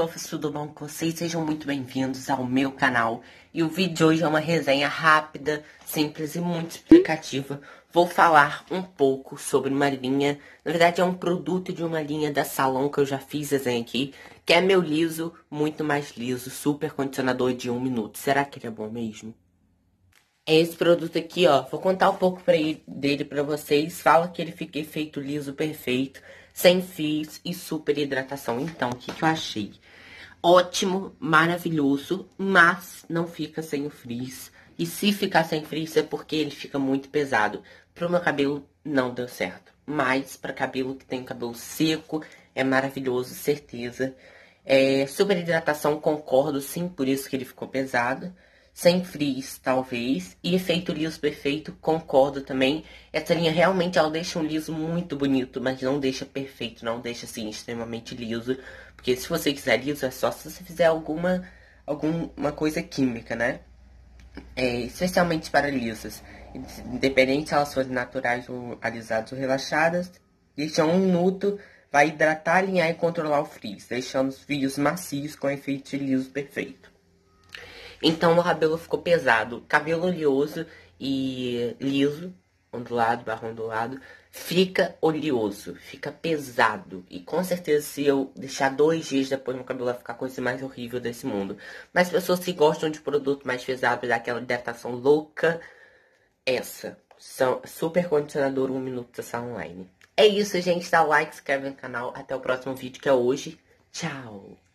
Office do Banco com vocês, sejam muito bem-vindos ao meu canal. E o vídeo de hoje é uma resenha rápida, simples e muito explicativa. Vou falar um pouco sobre uma linha, na verdade é um produto de uma linha da Salon que eu já fiz resenha aqui, que é meu liso, muito mais liso, super condicionador de um minuto. Será que ele é bom mesmo? É esse produto aqui, ó. Vou contar um pouco pra ele, dele pra vocês. Fala que ele fica feito liso perfeito, sem fios e super hidratação. Então, o que, que eu achei? ótimo, maravilhoso, mas não fica sem o frizz. E se ficar sem frizz é porque ele fica muito pesado. para o meu cabelo não deu certo. Mas para cabelo que tem cabelo seco, é maravilhoso, certeza. É, super hidratação, concordo sim, por isso que ele ficou pesado sem frizz, talvez, e efeito liso perfeito, concordo também. Essa linha realmente ela deixa um liso muito bonito, mas não deixa perfeito, não deixa assim extremamente liso, porque se você quiser liso é só se você fizer alguma alguma coisa química, né? É, especialmente para lisas, independente se elas forem naturais ou alisadas ou relaxadas, deixar um minuto vai hidratar, alinhar e controlar o frizz, deixando os fios macios com efeito de liso perfeito. Então meu cabelo ficou pesado, cabelo oleoso e liso, ondulado, barro ondulado, fica oleoso, fica pesado. E com certeza se eu deixar dois dias depois meu cabelo vai ficar a coisa mais horrível desse mundo. Mas pessoas que gostam de produto mais pesado, daquela hidratação louca, essa. São super condicionador 1 um minuto dessa online. É isso, gente. Dá like, se inscreve no canal. Até o próximo vídeo que é hoje. Tchau!